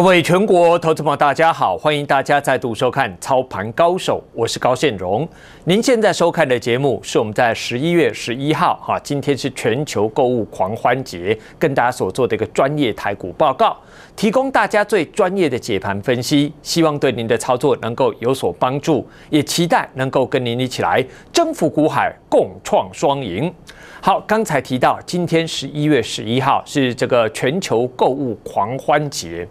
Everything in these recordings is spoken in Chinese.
各位全国投资友，大家好！欢迎大家再度收看《操盘高手》，我是高宪荣。您现在收看的节目是我们在十一月十一号，哈，今天是全球购物狂欢节，跟大家所做的一个专业台股报告，提供大家最专业的解盘分析，希望对您的操作能够有所帮助，也期待能够跟您一起来征服股海，共创双赢。好，刚才提到今天十一月十一号是这个全球购物狂欢节。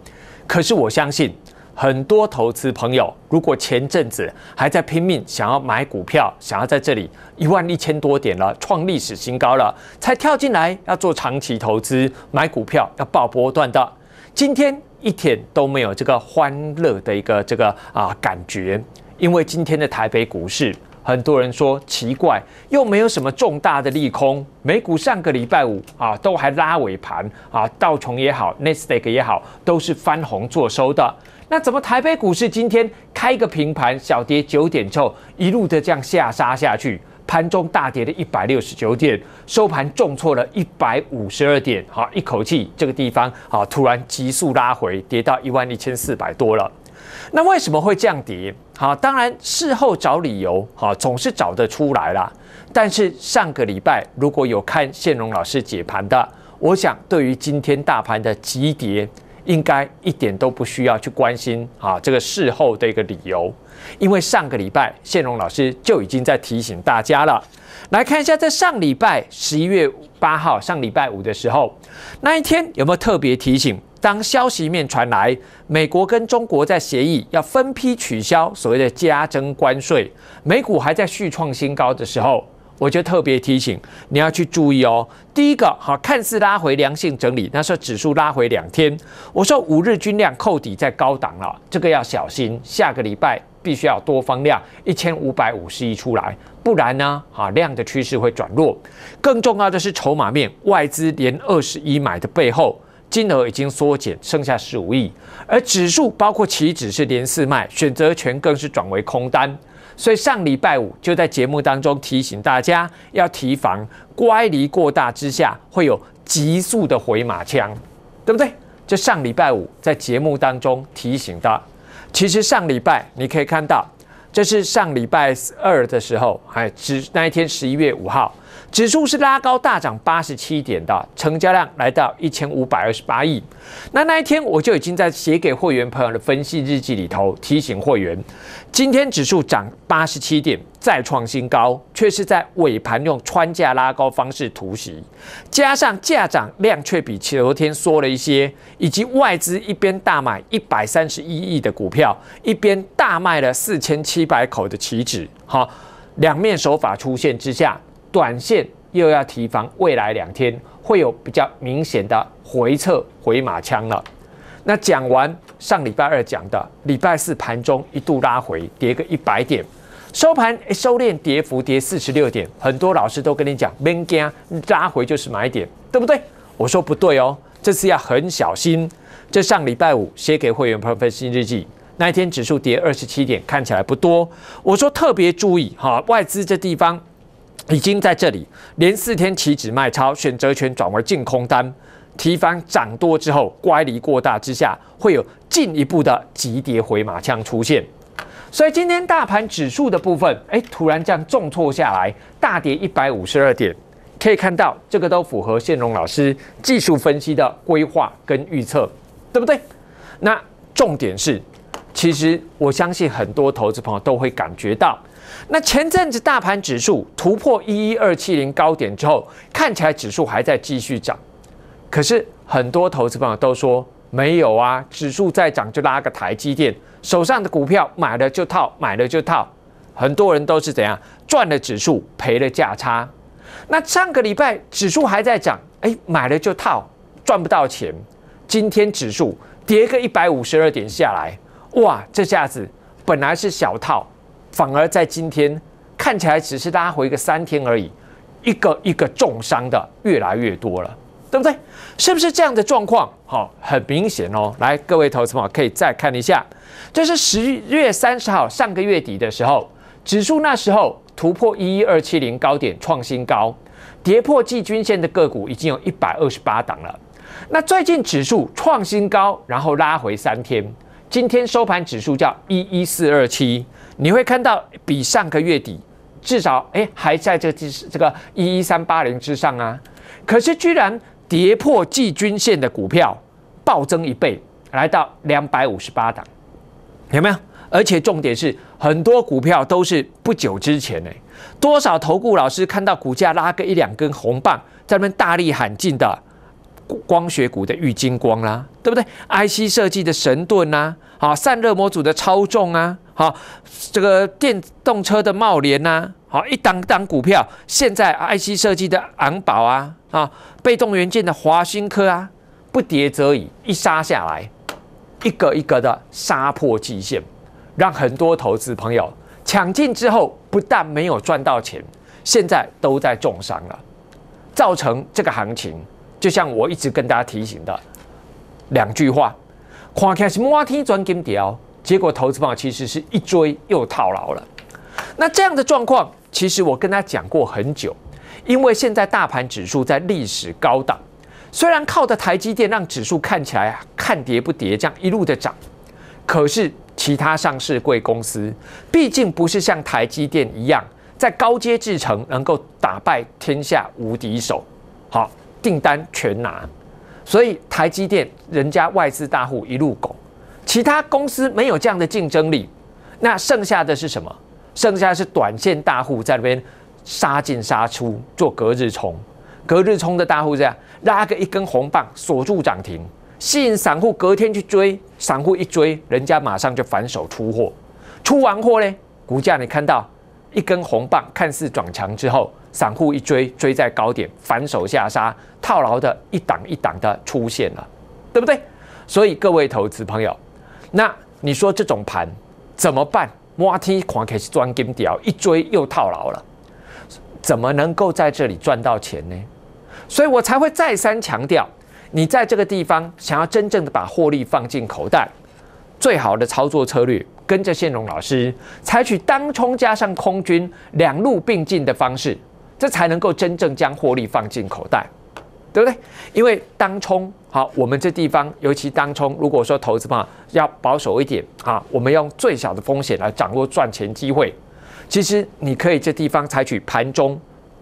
可是我相信，很多投资朋友，如果前阵子还在拼命想要买股票，想要在这里一万一千多点了创历史新高了，才跳进来要做长期投资买股票要爆波段的，今天一点都没有这个欢乐的一个这个啊感觉，因为今天的台北股市。很多人说奇怪，又没有什么重大的利空。美股上个礼拜五啊，都还拉尾盘啊，道琼也好，纳斯达克也好，都是翻红做收的。那怎么台北股市今天开个平盘，小跌九点之后，一路的这样下杀下去，盘中大跌了一百六十九点，收盘重挫了一百五十二点，好，一口气这个地方好突然急速拉回，跌到一万一千四百多了。那为什么会降跌？好，当然事后找理由，好，总是找得出来啦。但是上个礼拜如果有看谢荣老师解盘的，我想对于今天大盘的急跌，应该一点都不需要去关心啊。这个事后的一个理由，因为上个礼拜谢荣老师就已经在提醒大家了。来看一下，在上礼拜十一月八号，上礼拜五的时候，那一天有没有特别提醒？当消息面传来，美国跟中国在协议要分批取消所谓的加征关税，美股还在续创新高的时候，我就特别提醒你要去注意哦。第一个，好看似拉回良性整理，那时候指数拉回两天，我说五日均量扣底在高档了，这个要小心。下个礼拜必须要多方量一千五百五十亿出来，不然呢，啊量的趋势会转弱。更重要的是筹码面，外资连二十亿买的背后。金额已经缩减，剩下十五亿，而指数包括期指是连四卖，选择权更是转为空单，所以上礼拜五就在节目当中提醒大家要提防乖离过大之下会有急速的回马枪，对不对？就上礼拜五在节目当中提醒的，其实上礼拜你可以看到，这是上礼拜二的时候，还只那一天十一月五号。指数是拉高大涨八十七点的，成交量来到一千五百二十八亿。那那一天我就已经在写给会员朋友的分析日记里头提醒会员，今天指数涨八十七点再创新高，却是在尾盘用穿价拉高方式突袭，加上价涨量却比昨天缩了一些，以及外资一边大买一百三十一亿的股票，一边大卖了四千七百口的期指，哈，两面手法出现之下。短线又要提防，未来两天会有比较明显的回撤、回马枪了。那讲完上礼拜二讲的，礼拜四盘中一度拉回，跌个一百点，收盘收线跌幅跌四十六点。很多老师都跟你讲，明天拉回就是买点，对不对？我说不对哦，这次要很小心。这上礼拜五写给会员 p r o f e s s o 日记，那一天指数跌二十七点，看起来不多。我说特别注意哈，外资这地方。已经在这里连四天起止卖超，选择权转为净空单，提防涨多之后乖离过大之下，会有进一步的急跌回马枪出现。所以今天大盘指数的部分，哎，突然这样重挫下来，大跌一百五十二点，可以看到这个都符合线荣老师技术分析的规划跟预测，对不对？那重点是，其实我相信很多投资朋友都会感觉到。那前阵子大盘指数突破一一二七零高点之后，看起来指数还在继续涨，可是很多投资朋友都说没有啊，指数再涨就拉个台积电，手上的股票买了就套，买了就套。很多人都是怎样赚了指数赔了价差。那上个礼拜指数还在涨，哎，买了就套，赚不到钱。今天指数跌个一百五十二点下来，哇，这下子本来是小套。反而在今天看起来只是拉回个三天而已，一个一个重伤的越来越多了，对不对？是不是这样的状况？好，很明显哦。来，各位投资朋友可以再看一下，这是十月三十号上个月底的时候，指数那时候突破一一二七零高点创新高，跌破季均线的个股已经有一百二十八档了。那最近指数创新高，然后拉回三天，今天收盘指数叫一一四二七。你会看到比上个月底至少哎还在这这这个一一三八零之上啊，可是居然跌破季均线的股票暴增一倍，来到两百五十八档，有没有？而且重点是很多股票都是不久之前呢，多少投顾老师看到股价拉个一两根红棒，在那边大力喊进的光学股的郁金光啦，对不对？IC 设计的神盾啊，啊散热模组的超重啊。好，这个电动车的茂联呐，好一档档股票，现在 IC 设计的昂宝啊，啊被动元件的华新科啊，不跌则已，一杀下来，一个一个的杀破极限，让很多投资朋友抢进之后，不但没有赚到钱，现在都在重伤了，造成这个行情，就像我一直跟大家提醒的两句话，看起来是满天钻金条。结果，投资方其实是一追又套牢了。那这样的状况，其实我跟他讲过很久，因为现在大盘指数在历史高档，虽然靠着台积电让指数看起来啊看跌不跌，这样一路的涨，可是其他上市贵公司，毕竟不是像台积电一样在高阶制程能够打败天下无敌手，好订单全拿，所以台积电人家外资大户一路拱。其他公司没有这样的竞争力，那剩下的是什么？剩下是短线大户在那边杀进杀出，做隔日冲。隔日冲的大户这样拉个一根红棒，锁住涨停，吸引散户隔天去追。散户一追，人家马上就反手出货。出完货呢，股价你看到一根红棒，看似转强之后，散户一追，追在高点，反手下杀，套牢的一档一档的出现了，对不对？所以各位投资朋友。那你说这种盘怎么办？摩天狂开始钻金底一追又套牢了，怎么能够在这里赚到钱呢？所以我才会再三强调，你在这个地方想要真正的把获利放进口袋，最好的操作策略，跟着宪荣老师，采取当冲加上空军两路并进的方式，这才能够真正将获利放进口袋。对不对？因为当冲好，我们这地方尤其当冲，如果说投资嘛，要保守一点啊，我们用最小的风险来掌握赚钱机会。其实你可以这地方采取盘中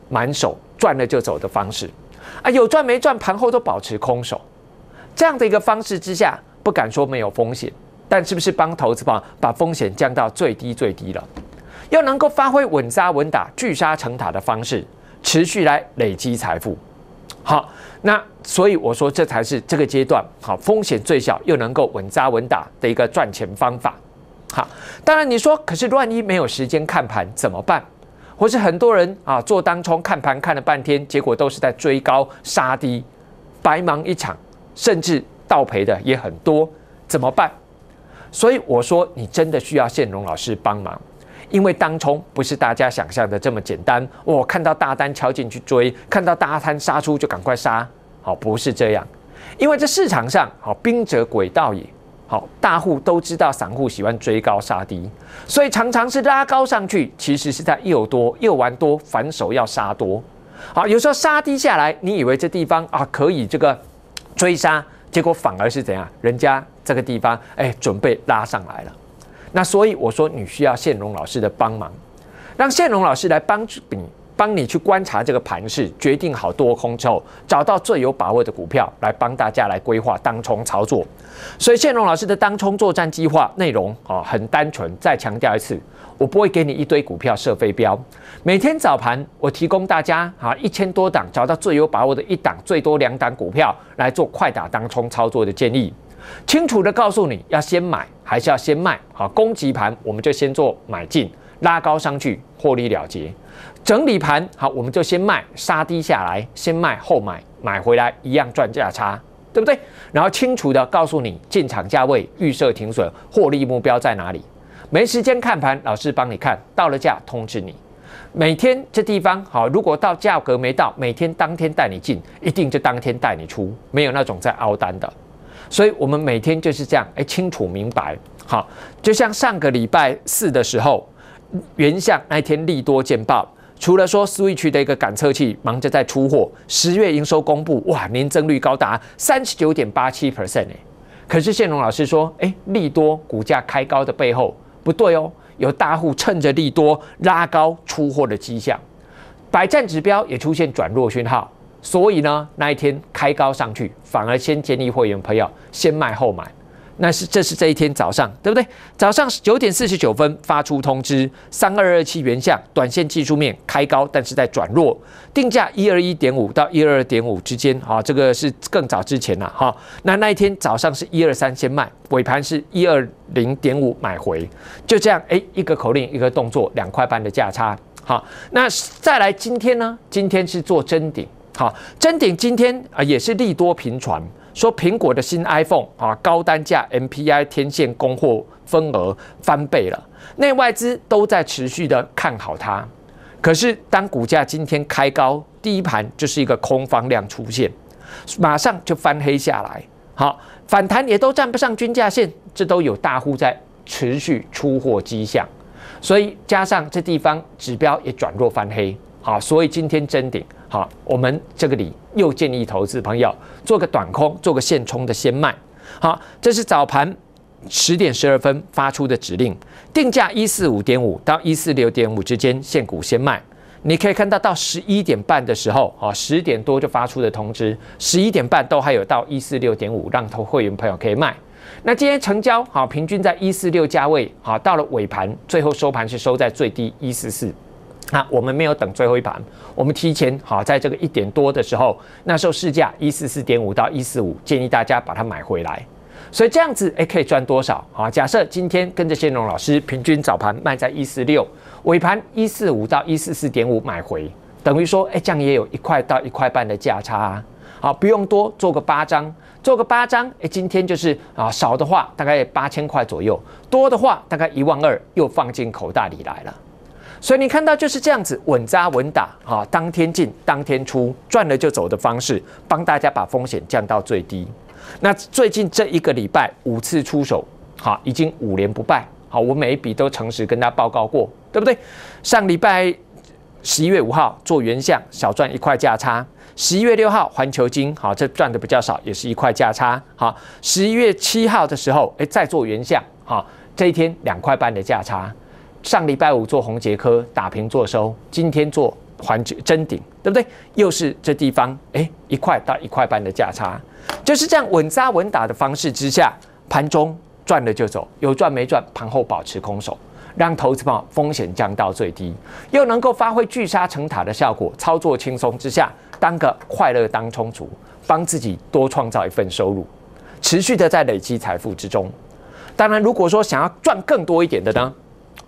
满手赚了就走的方式啊，有赚没赚盘后都保持空手这样的一个方式之下，不敢说没有风险，但是不是帮投资嘛把风险降到最低最低了，又能够发挥稳扎稳打聚沙成塔的方式，持续来累积财富。好，那所以我说这才是这个阶段好风险最小又能够稳扎稳打的一个赚钱方法。好，当然你说可是万一没有时间看盘怎么办？或是很多人啊做当冲看盘看了半天，结果都是在追高杀低，白忙一场，甚至倒赔的也很多，怎么办？所以我说你真的需要谢荣老师帮忙。因为当冲不是大家想象的这么简单。我看到大单敲进去追，看到大单杀出就赶快杀，好，不是这样。因为这市场上好兵者诡道也，好大户都知道散户喜欢追高杀低，所以常常是拉高上去，其实是在又多又玩多，反手要杀多。好，有时候杀低下来，你以为这地方啊可以这个追杀，结果反而是怎样？人家这个地方哎准备拉上来了。那所以我说你需要线荣老师的帮忙，让线荣老师来帮助你，帮你去观察这个盘势，决定好多空之后，找到最有把握的股票来帮大家来规划当冲操作。所以线荣老师的当冲作战计划内容啊，很单纯。再强调一次，我不会给你一堆股票设飞镖。每天早盘我提供大家啊一千多档，找到最有把握的一档、最多两档股票来做快打当冲操作的建议。清楚的告诉你要先买还是要先卖，好，攻击盘我们就先做买进，拉高上去获利了结；整理盘好我们就先卖，杀低下来，先卖后买，买回来一样赚价差，对不对？然后清楚的告诉你进场价位、预设停损、获利目标在哪里。没时间看盘，老师帮你看到了价通知你。每天这地方好，如果到价格没到，每天当天带你进，一定就当天带你出，没有那种在凹单的。所以，我们每天就是这样，哎，清楚明白，好，就像上个礼拜四的时候，原相那天利多见报，除了说 switch 的一个感测器忙着在出货，十月营收公布，哇，年增率高达三十九点八七 percent 哎，可是谢龙老师说，哎，利多股价开高的背后不对哦，有大户趁着利多拉高出货的迹象，百战指标也出现转弱讯号。所以呢，那一天开高上去，反而先建议会员朋友先卖后买。那是这是这一天早上，对不对？早上九点四十九分发出通知，三二二七原下，短线技术面开高，但是在转弱，定价一二一点五到一二二点五之间。啊，这个是更早之前了。哈，那那一天早上是一二三先卖，尾盘是一二零点五买回，就这样，哎，一个口令，一个动作，两块半的价差。好，那再来今天呢？今天是做真顶。好，真顶今天啊也是利多频传，说苹果的新 iPhone 啊高单价 M P I 天线供货份额翻倍了，内外资都在持续的看好它。可是当股价今天开高，第一盘就是一个空方量出现，马上就翻黑下来。好，反弹也都站不上均价线，这都有大户在持续出货迹象，所以加上这地方指标也转弱翻黑。好，所以今天真顶。好，我们这个里又建议投资朋友做个短空，做个现冲的先卖。好，这是早盘十点十二分发出的指令，定价一四五点五到一四六点五之间，现股先卖。你可以看到，到十一点半的时候，啊，十点多就发出的通知，十一点半都还有到一四六点五，让投会员朋友可以卖。那今天成交好，平均在一四六价位，好，到了尾盘，最后收盘是收在最低一四四。那我们没有等最后一盘，我们提前好在这个一点多的时候，那时候市价一四四点五到一四五，建议大家把它买回来。所以这样子哎，可以赚多少啊？假设今天跟着建龙老师平均早盘卖在一四六，尾盘一四五到一四四点五买回，等于说哎这样也有一块到一块半的价差啊。好，不用多，做个八张，做个八张哎，今天就是啊少的话大概八千块左右，多的话大概一万二又放进口袋里来了。所以你看到就是这样子，稳扎稳打，哈，当天进当天出，赚了就走的方式，帮大家把风险降到最低。那最近这一个礼拜五次出手，哈，已经五连不败，好，我每一笔都诚实跟大家报告过，对不对？上礼拜十一月五号做原相，小赚一块价差；十一月六号环球金，好，这赚的比较少，也是一块价差；好，十一月七号的时候，哎，再做原相，好，这一天两块半的价差。上礼拜五做红杰科打平做收，今天做环真顶，对不对？又是这地方，哎，一块到一块半的价差，就是这样稳扎稳打的方式之下，盘中赚了就走，有赚没赚，盘后保持空手，让投资方风险降到最低，又能够发挥聚沙成塔的效果，操作轻松之下，当个快乐当充足，帮自己多创造一份收入，持续的在累积财富之中。当然，如果说想要赚更多一点的呢？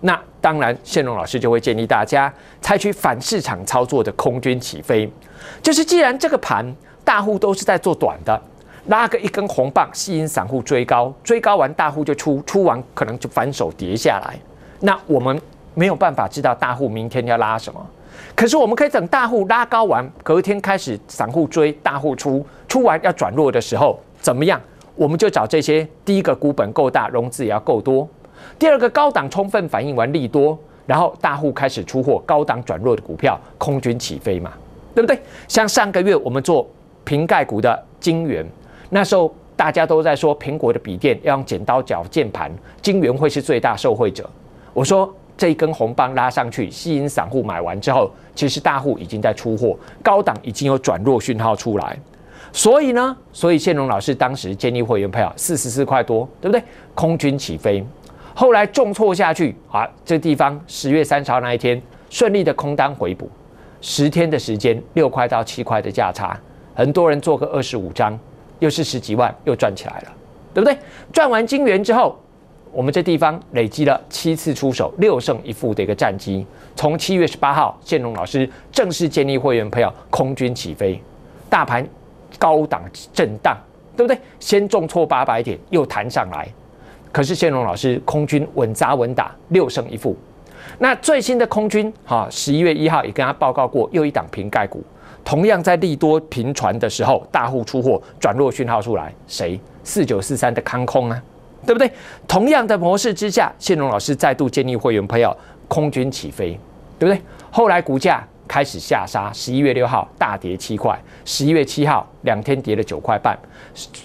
那当然，宪荣老师就会建议大家采取反市场操作的空军起飞，就是既然这个盘大户都是在做短的，拉个一根红棒吸引散户追高，追高完大户就出，出完可能就反手跌下来。那我们没有办法知道大户明天要拉什么，可是我们可以等大户拉高完，隔天开始散户追，大户出，出完要转弱的时候，怎么样？我们就找这些第一个股本够大，融资也要够多。第二个高档充分反映完利多，然后大户开始出货，高档转弱的股票，空军起飞嘛，对不对？像上个月我们做瓶盖股的金元，那时候大家都在说苹果的笔电要用剪刀脚键盘，金元会是最大受惠者。我说这一根红棒拉上去，吸引散户买完之后，其实大户已经在出货，高档已经有转弱讯号出来。所以呢，所以谢龙老师当时建议会员朋友四十四块多，对不对？空军起飞。后来重挫下去啊，这地方十月三十号那一天顺利的空单回补，十天的时间六块到七块的价差，很多人做个二十五张，又是十几万又赚起来了，对不对？赚完金元之后，我们这地方累积了七次出手六胜一负的一个战绩。从七月十八号建龙老师正式建立会员朋友空军起飞，大盘高档震荡，对不对？先重挫八百点，又弹上来。可是，谢龙老师空军稳扎稳打，六胜一负。那最新的空军，哈，十一月一号也跟他报告过，又一档平盖股，同样在利多平传的时候，大户出货，转弱讯号出来，谁？四九四三的康空啊，对不对？同样的模式之下，谢龙老师再度建议会员朋友空军起飞，对不对？后来股价开始下杀，十一月六号大跌七块，十一月七号两天跌了九块半，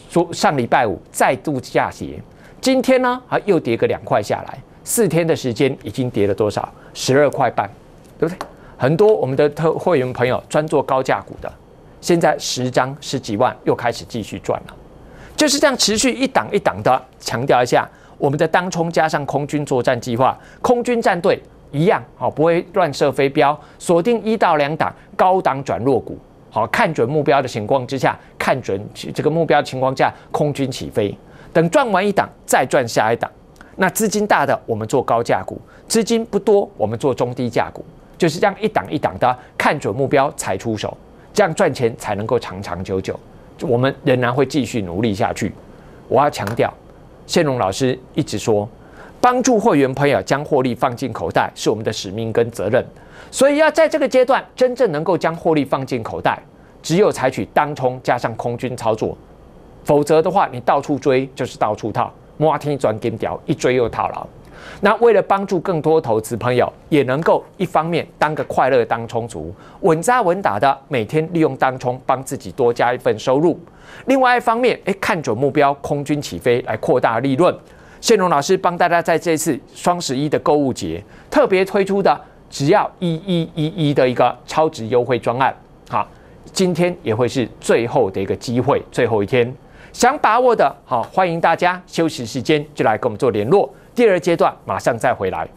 昨上礼拜五再度下跌。今天呢，还又跌个两块下来，四天的时间已经跌了多少？十二块半，对不对？很多我们的特会员朋友专做高价股的，现在十张十几万又开始继续赚了，就是这样持续一档一档的。强调一下，我们的当冲加上空军作战计划，空军战队一样好，不会乱射飞镖，锁定一到两档高档转弱股，好看准目标的情况之下，看准这个目标的情况下，空军起飞。等赚完一档，再赚下一档。那资金大的，我们做高价股；资金不多，我们做中低价股。就是这样一档一档的，看准目标才出手，这样赚钱才能够长长久久。我们仍然会继续努力下去。我要强调，先荣老师一直说，帮助会员朋友将获利放进口袋是我们的使命跟责任。所以要在这个阶段真正能够将获利放进口袋，只有采取当冲加上空军操作。否则的话，你到处追就是到处套，摩天转金条一追又套牢。那为了帮助更多投资朋友，也能够一方面当个快乐当充足，稳扎稳打的每天利用当冲帮自己多加一份收入；另外一方面，诶，看准目标，空军起飞来扩大利润。谢龙老师帮大家在这次双十一的购物节特别推出的，只要一一一一的一个超值优惠专案。好，今天也会是最后的一个机会，最后一天。想把握的，好，欢迎大家休息时间就来跟我们做联络。第二阶段马上再回来。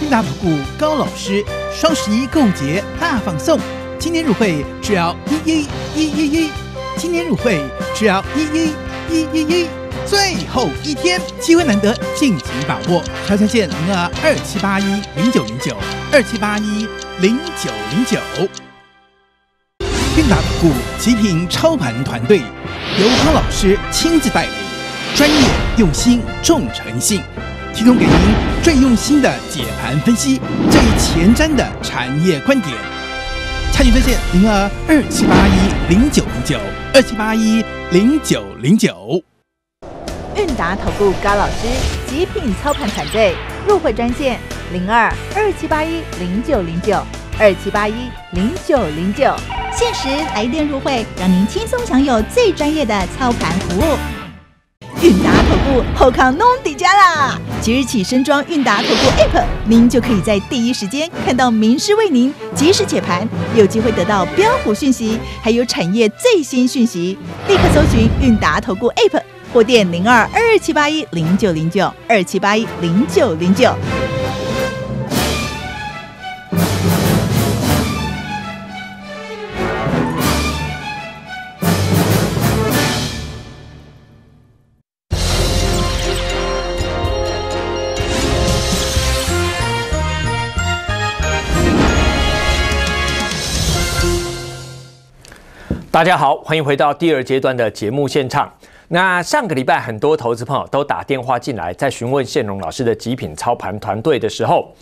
立达控股高老师双十一购物节大放送，今年入会只要一一一一一，今年入会只要一一一一一。最后一天，机会难得，尽请把握。悄悄线零二二七八一零九零九二七八一零九零九，达打古极品操盘团队，由汤老师亲自带领，专业、用心、重诚信，提供给您最用心的解盘分析，最前瞻的产业观点。与悄线零二二七八一零九零九二七八一零九零九。韵达投顾高老师，极品操盘团队入会专线零二二七八一零九零九二七八一零九零九，限时来电入会，让您轻松享有最专业的操盘服务。韵达投顾后靠 Non 啦，即日起身装韵达投顾 App，您就可以在第一时间看到名师为您及时解盘，有机会得到标普讯息，还有产业最新讯息，立刻搜寻韵达投顾 App。货电零二二七八一零九零九二七八一零九零九。大家好，欢迎回到第二阶段的节目现场。那上个礼拜，很多投资朋友都打电话进来，在询问线荣老师的极品操盘团队的时候，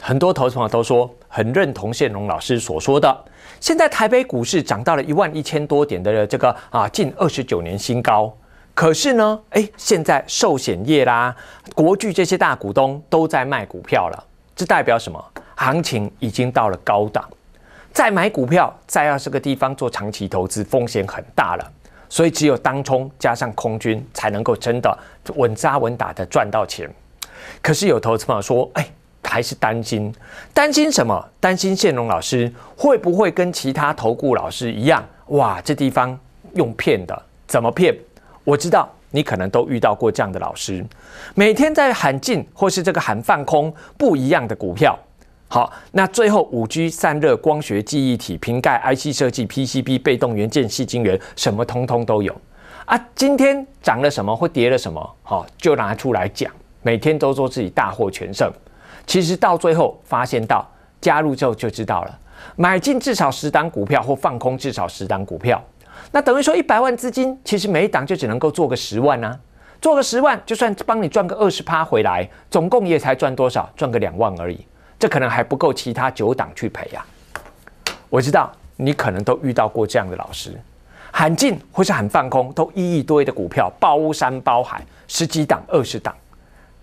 很多投资朋友都说很认同线荣老师所说的。现在台北股市涨到了一万一千多点的这个啊近二十九年新高，可是呢，哎，现在寿险业啦、国巨这些大股东都在卖股票了，这代表什么？行情已经到了高档，再买股票，在二十个地方做长期投资，风险很大了。所以只有当冲加上空军才能够真的稳扎稳打的赚到钱。可是有投资朋友说，哎，还是担心，担心什么？担心建隆老师会不会跟其他投顾老师一样？哇，这地方用骗的，怎么骗？我知道你可能都遇到过这样的老师，每天在喊进或是这个喊放空不一样的股票。好，那最后五 G 散热光学记忆体瓶盖 IC 设计 PCB 被动元件细晶圆什么通通都有啊。今天涨了什么？或跌了什么？好，就拿出来讲。每天都说自己大获全胜，其实到最后发现到加入之后就知道了。买进至少十档股票或放空至少十档股票，那等于说一百万资金，其实每一档就只能够做个十万啊。做个十万，就算帮你赚个二十趴回来，总共也才赚多少？赚个两万而已。这可能还不够，其他九档去赔呀。我知道你可能都遇到过这样的老师，喊进或是喊放空，都一亿堆的股票，包山包海，十几档、二十档，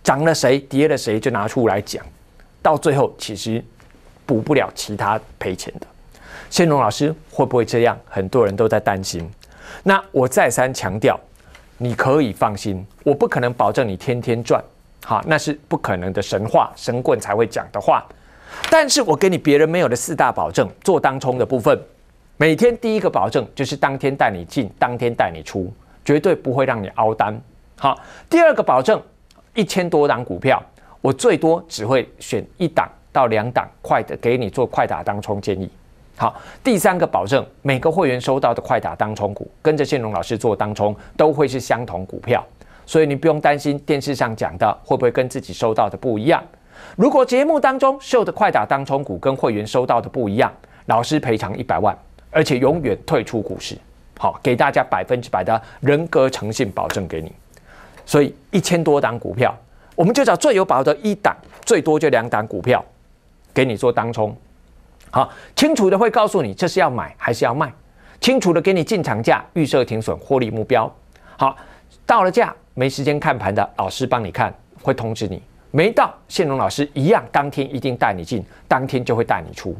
涨了谁跌了谁就拿出来讲，到最后其实补不了其他赔钱的。谢龙老师会不会这样？很多人都在担心。那我再三强调，你可以放心，我不可能保证你天天赚。好，那是不可能的神话，神棍才会讲的话。但是我给你别人没有的四大保证，做当冲的部分，每天第一个保证就是当天带你进，当天带你出，绝对不会让你凹单。好，第二个保证，一千多档股票，我最多只会选一档到两档快的，给你做快打当冲建议。好，第三个保证，每个会员收到的快打当冲股，跟着建隆老师做当冲，都会是相同股票。所以你不用担心电视上讲的会不会跟自己收到的不一样。如果节目当中秀的快打当冲股跟会员收到的不一样，老师赔偿一百万，而且永远退出股市。好，给大家百分之百的人格诚信保证给你。所以一千多档股票，我们就找最有保的一档，最多就两档股票给你做当冲。好，清楚的会告诉你这是要买还是要卖，清楚的给你进场价、预设停损、获利目标。好，到了价。没时间看盘的老师帮你看，会通知你。没到，宪荣老师一样，当天一定带你进，当天就会带你出。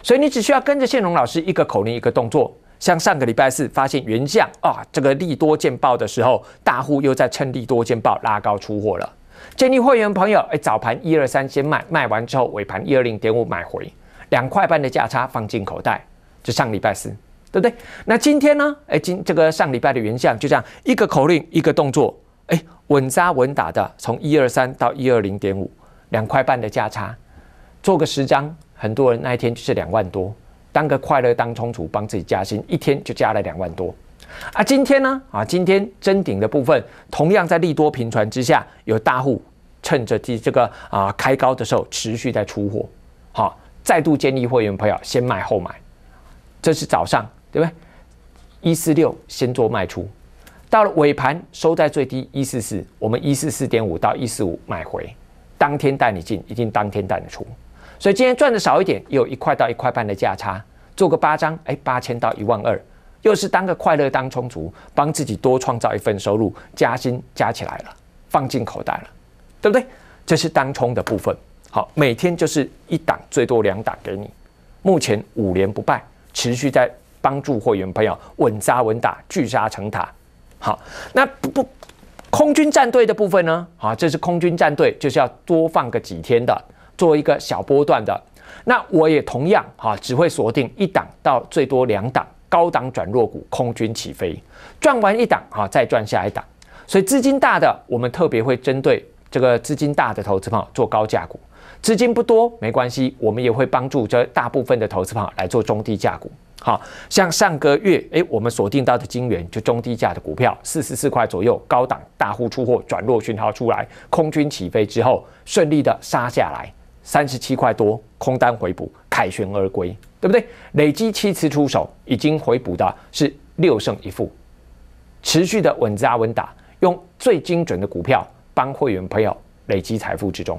所以你只需要跟着宪荣老师一个口令一个动作。像上个礼拜四发现原相啊，这个利多见报的时候，大户又在趁利多见报拉高出货了。建立会员朋友，哎，早盘一二三先卖，卖完之后尾盘一二零点五买回，两块半的价差放进口袋。就上礼拜四，对不对？那今天呢？哎，今这个上礼拜的原相就这样，一个口令一个动作。哎，稳扎稳打的，从一二三到一二零点五，两块半的价差，做个十张，很多人那一天就是两万多，当个快乐当冲主，帮自己加薪，一天就加了两万多。啊，今天呢，啊，今天真顶的部分，同样在利多平传之下，有大户趁着这这个啊开高的时候，持续在出货，好，再度建议会员朋友先卖后买，这是早上，对不对？一四六先做卖出。到了尾盘收在最低一四四，我们一四四点五到一四五买回，当天带你进，一定当天带你出，所以今天赚的少一点，有一块到一块半的价差，做个八张，哎，八千到一万二，又是当个快乐当充足，帮自己多创造一份收入，加薪加起来了，放进口袋了，对不对？这是当冲的部分。好，每天就是一档最多两档给你，目前五连不败，持续在帮助会员朋友稳扎稳打，聚沙成塔。好，那不不，空军战队的部分呢？啊，这是空军战队，就是要多放个几天的，做一个小波段的。那我也同样啊，只会锁定一档到最多两档，高档转弱股，空军起飞，转完一档啊，再转下一档。所以资金大的，我们特别会针对这个资金大的投资方做高价股。资金不多没关系，我们也会帮助这大部分的投资朋友来做中低价股。好，像上个月，哎，我们锁定到的金元就中低价的股票，四十四块左右，高档大户出货转弱讯号出来，空军起飞之后，顺利的杀下来三十七块多，空单回补，凯旋而归，对不对？累积七次出手，已经回补的是六胜一负，持续的稳扎稳打，用最精准的股票帮会员朋友累积财富之中。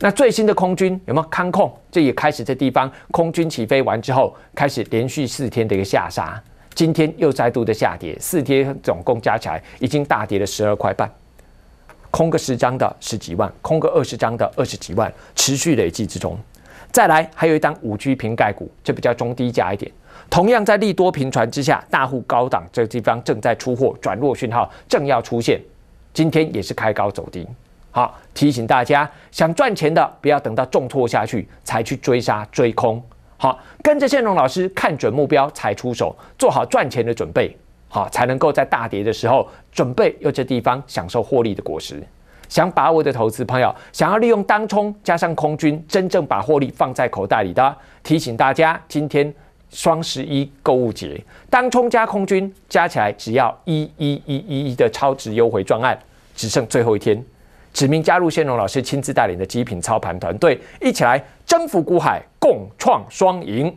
那最新的空军有没有看空？这也开始这地方空军起飞完之后，开始连续四天的一个下杀，今天又再度的下跌，四天总共加起来已经大跌了十二块半，空个十张的十几万，空个二十张的二十几万，持续累计之中。再来还有一张五 G 平盖股，这比较中低价一点，同样在利多平传之下，大户高档这地方正在出货，转弱讯号正要出现，今天也是开高走低。好，提醒大家，想赚钱的不要等到重挫下去才去追杀追空。好，跟着建龙老师看准目标才出手，做好赚钱的准备。好，才能够在大跌的时候准备，有这地方享受获利的果实。想把握的投资朋友，想要利用当冲加上空军，真正把获利放在口袋里的，提醒大家，今天双十一购物节，当冲加空军加起来只要一一一一一的超值优惠专案，只剩最后一天。指名加入谢荣老师亲自带领的极品操盘团队，一起来征服股海，共创双赢。